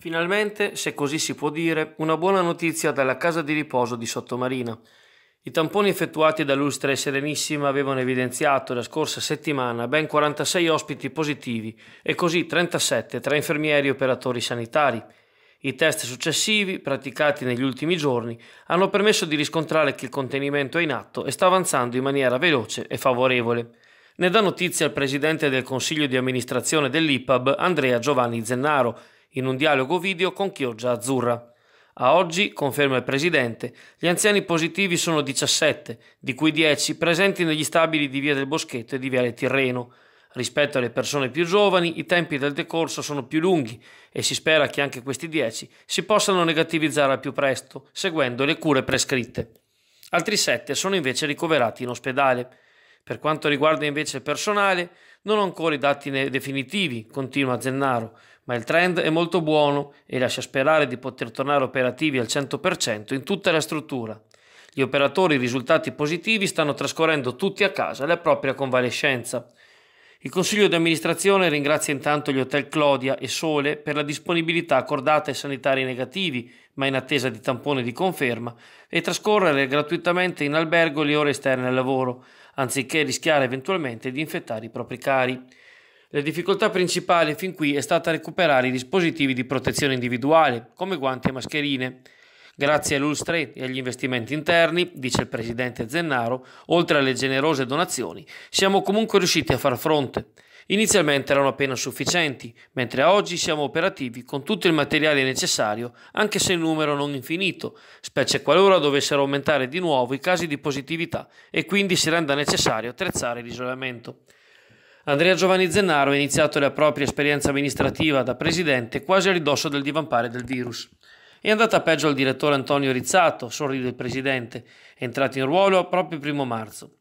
Finalmente, se così si può dire, una buona notizia dalla casa di riposo di Sottomarina. I tamponi effettuati dall'Ulstra e Serenissima avevano evidenziato la scorsa settimana ben 46 ospiti positivi e così 37 tra infermieri e operatori sanitari. I test successivi, praticati negli ultimi giorni, hanno permesso di riscontrare che il contenimento è in atto e sta avanzando in maniera veloce e favorevole. Ne dà notizia il presidente del consiglio di amministrazione dell'IPAB, Andrea Giovanni Zennaro, in un dialogo video con Chioggia Azzurra. A oggi, conferma il presidente, gli anziani positivi sono 17, di cui 10 presenti negli stabili di Via del Boschetto e di Viale Tirreno. Rispetto alle persone più giovani, i tempi del decorso sono più lunghi e si spera che anche questi 10 si possano negativizzare al più presto, seguendo le cure prescritte. Altri 7 sono invece ricoverati in ospedale. Per quanto riguarda invece il personale, non ho ancora i dati definitivi, continua Zennaro, ma il trend è molto buono e lascia sperare di poter tornare operativi al 100% in tutta la struttura. Gli operatori risultati positivi stanno trascorrendo tutti a casa la propria convalescenza. Il Consiglio di amministrazione ringrazia intanto gli hotel Clodia e Sole per la disponibilità accordata ai sanitari negativi, ma in attesa di tampone di conferma, e trascorrere gratuitamente in albergo le ore esterne al lavoro, anziché rischiare eventualmente di infettare i propri cari. La difficoltà principale fin qui è stata recuperare i dispositivi di protezione individuale, come guanti e mascherine. Grazie all'ULS e agli investimenti interni, dice il presidente Zennaro, oltre alle generose donazioni, siamo comunque riusciti a far fronte. Inizialmente erano appena sufficienti, mentre oggi siamo operativi con tutto il materiale necessario, anche se il numero non infinito, specie qualora dovessero aumentare di nuovo i casi di positività e quindi si renda necessario attrezzare l'isolamento. Andrea Giovanni Zennaro ha iniziato la propria esperienza amministrativa da presidente quasi a ridosso del divampare del virus. È andata peggio al direttore Antonio Rizzato, sorride il presidente, entrato in ruolo proprio il primo marzo.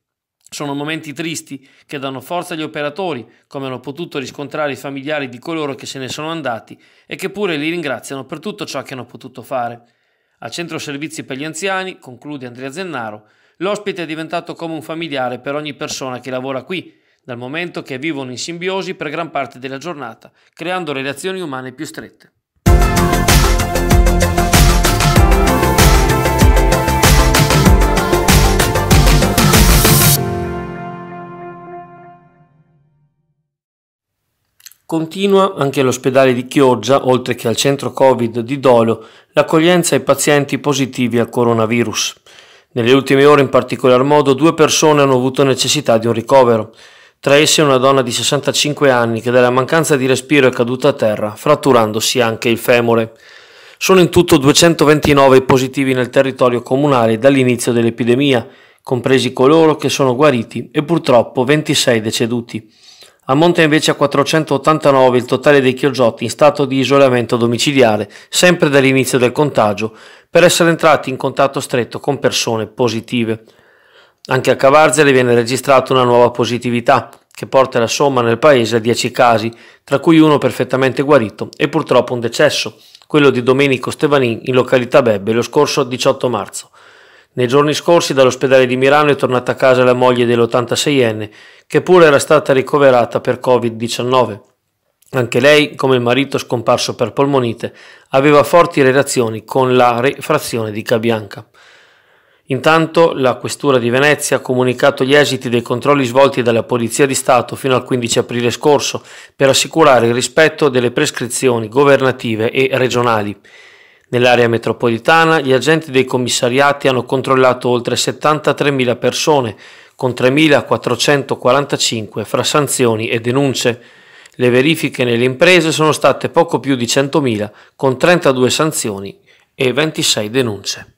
Sono momenti tristi che danno forza agli operatori, come hanno potuto riscontrare i familiari di coloro che se ne sono andati e che pure li ringraziano per tutto ciò che hanno potuto fare. Al centro servizi per gli anziani, conclude Andrea Zennaro, l'ospite è diventato come un familiare per ogni persona che lavora qui dal momento che vivono in simbiosi per gran parte della giornata, creando relazioni umane più strette. Continua anche all'ospedale di Chioggia, oltre che al centro Covid di Dolo, l'accoglienza ai pazienti positivi al coronavirus. Nelle ultime ore in particolar modo due persone hanno avuto necessità di un ricovero. Tra esse una donna di 65 anni che dalla mancanza di respiro è caduta a terra, fratturandosi anche il femore. Sono in tutto 229 i positivi nel territorio comunale dall'inizio dell'epidemia, compresi coloro che sono guariti e purtroppo 26 deceduti. Ammonta invece a 489 il totale dei chiogiotti in stato di isolamento domiciliare, sempre dall'inizio del contagio, per essere entrati in contatto stretto con persone positive. Anche a Cavarzeri viene registrata una nuova positività, che porta la somma nel paese a 10 casi, tra cui uno perfettamente guarito e purtroppo un decesso, quello di Domenico Stevanin in località Bebbe lo scorso 18 marzo. Nei giorni scorsi dall'ospedale di Milano è tornata a casa la moglie dell'86enne, che pure era stata ricoverata per Covid-19. Anche lei, come il marito scomparso per polmonite, aveva forti relazioni con la refrazione di Cabianca. Intanto la Questura di Venezia ha comunicato gli esiti dei controlli svolti dalla Polizia di Stato fino al 15 aprile scorso per assicurare il rispetto delle prescrizioni governative e regionali. Nell'area metropolitana gli agenti dei commissariati hanno controllato oltre 73.000 persone, con 3.445 fra sanzioni e denunce. Le verifiche nelle imprese sono state poco più di 100.000, con 32 sanzioni e 26 denunce.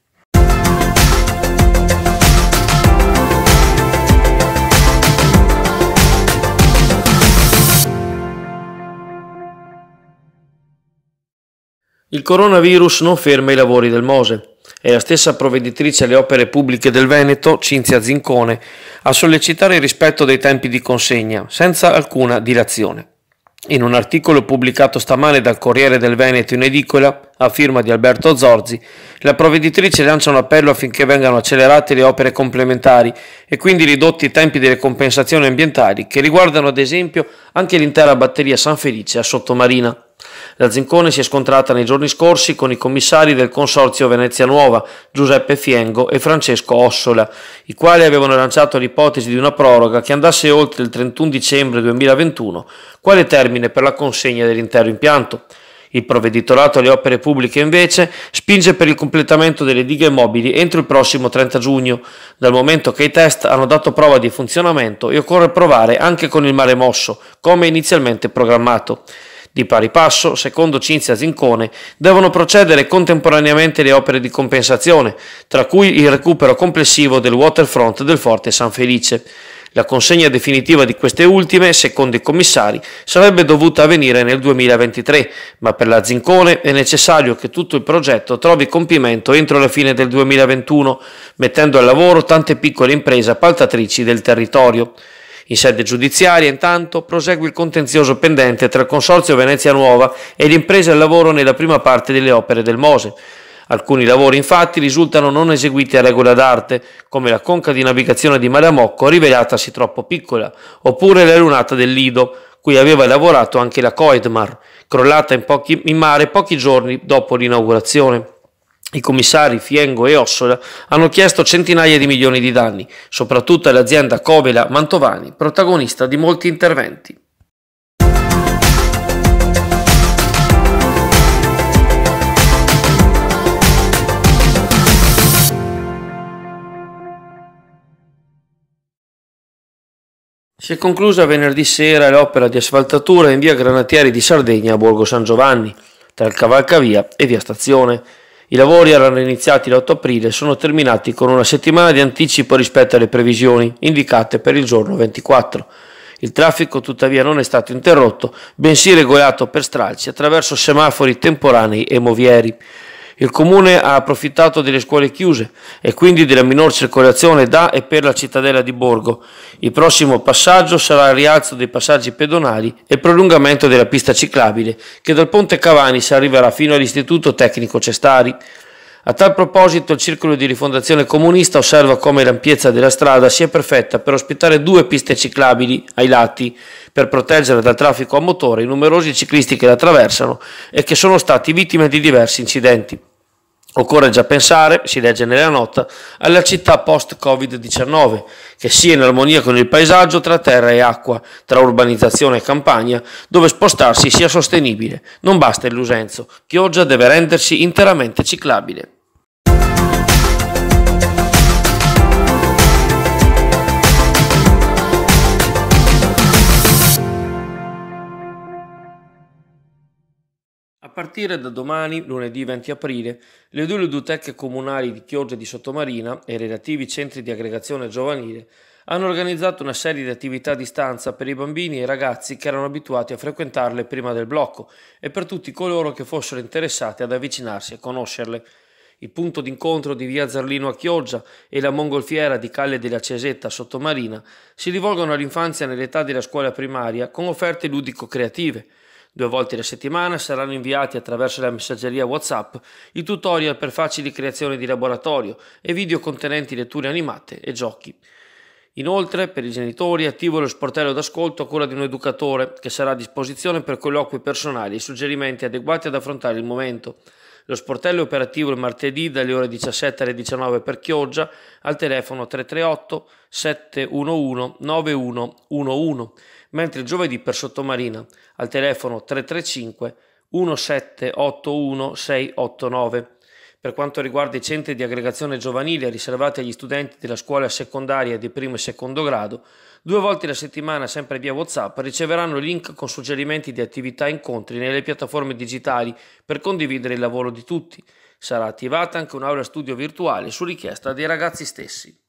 Il coronavirus non ferma i lavori del Mose È la stessa provveditrice alle opere pubbliche del Veneto, Cinzia Zincone, a sollecitare il rispetto dei tempi di consegna, senza alcuna dilazione. In un articolo pubblicato stamane dal Corriere del Veneto in edicola, a firma di Alberto Zorzi, la provveditrice lancia un appello affinché vengano accelerate le opere complementari e quindi ridotti i tempi delle compensazioni ambientali che riguardano ad esempio anche l'intera batteria San Felice a Sottomarina. La Zincone si è scontrata nei giorni scorsi con i commissari del Consorzio Venezia Nuova, Giuseppe Fiengo e Francesco Ossola, i quali avevano lanciato l'ipotesi di una proroga che andasse oltre il 31 dicembre 2021, quale termine per la consegna dell'intero impianto. Il provveditorato alle opere pubbliche invece spinge per il completamento delle dighe mobili entro il prossimo 30 giugno, dal momento che i test hanno dato prova di funzionamento e occorre provare anche con il mare mosso, come inizialmente programmato. Di pari passo, secondo Cinzia Zincone, devono procedere contemporaneamente le opere di compensazione, tra cui il recupero complessivo del waterfront del Forte San Felice. La consegna definitiva di queste ultime, secondo i commissari, sarebbe dovuta avvenire nel 2023, ma per la Zincone è necessario che tutto il progetto trovi compimento entro la fine del 2021, mettendo al lavoro tante piccole imprese appaltatrici del territorio. In sede giudiziaria, intanto, prosegue il contenzioso pendente tra il Consorzio Venezia Nuova e le imprese al lavoro nella prima parte delle opere del Mose. Alcuni lavori infatti risultano non eseguiti a regola d'arte, come la conca di navigazione di Maramocco rivelatasi troppo piccola, oppure la lunata del Lido, cui aveva lavorato anche la Coedmar, crollata in, pochi, in mare pochi giorni dopo l'inaugurazione. I commissari Fiengo e Ossola hanno chiesto centinaia di milioni di danni, soprattutto all'azienda Covela Mantovani, protagonista di molti interventi. Si è conclusa venerdì sera l'opera di asfaltatura in via Granatieri di Sardegna a Borgo San Giovanni, tra il cavalcavia e via Stazione. I lavori erano iniziati l'8 aprile e sono terminati con una settimana di anticipo rispetto alle previsioni indicate per il giorno 24. Il traffico tuttavia non è stato interrotto, bensì regolato per stralci attraverso semafori temporanei e movieri. Il comune ha approfittato delle scuole chiuse e quindi della minor circolazione da e per la cittadella di Borgo. Il prossimo passaggio sarà il rialzo dei passaggi pedonali e il prolungamento della pista ciclabile che dal ponte Cavani si arriverà fino all'istituto tecnico Cestari. A tal proposito il Circolo di Rifondazione Comunista osserva come l'ampiezza della strada sia perfetta per ospitare due piste ciclabili ai lati per proteggere dal traffico a motore i numerosi ciclisti che la attraversano e che sono stati vittime di diversi incidenti. Occorre già pensare, si legge nella nota, alla città post-Covid-19, che sia in armonia con il paesaggio tra terra e acqua, tra urbanizzazione e campagna, dove spostarsi sia sostenibile. Non basta il Lusenzo, Chioggia deve rendersi interamente ciclabile. partire da domani, lunedì 20 aprile, le due ludoteche comunali di Chioggia di Sottomarina e i relativi centri di aggregazione giovanile hanno organizzato una serie di attività a distanza per i bambini e i ragazzi che erano abituati a frequentarle prima del blocco e per tutti coloro che fossero interessati ad avvicinarsi e conoscerle. Il punto d'incontro di via Zarlino a Chioggia e la mongolfiera di Calle della Cesetta a Sottomarina si rivolgono all'infanzia nell'età della scuola primaria con offerte ludico-creative – Due volte alla settimana saranno inviati attraverso la messaggeria WhatsApp i tutorial per facili creazioni di laboratorio e video contenenti letture animate e giochi. Inoltre, per i genitori è attivo lo sportello d'ascolto a cura di un educatore che sarà a disposizione per colloqui personali e suggerimenti adeguati ad affrontare il momento. Lo sportello è operativo il martedì dalle ore 17 alle 19 per Chioggia al telefono 338 711 9111, mentre giovedì per Sottomarina al telefono 335 1781 689. Per quanto riguarda i centri di aggregazione giovanile riservati agli studenti della scuola secondaria di primo e secondo grado, due volte alla settimana, sempre via WhatsApp, riceveranno link con suggerimenti di attività e incontri nelle piattaforme digitali per condividere il lavoro di tutti. Sarà attivata anche un'aula studio virtuale su richiesta dei ragazzi stessi.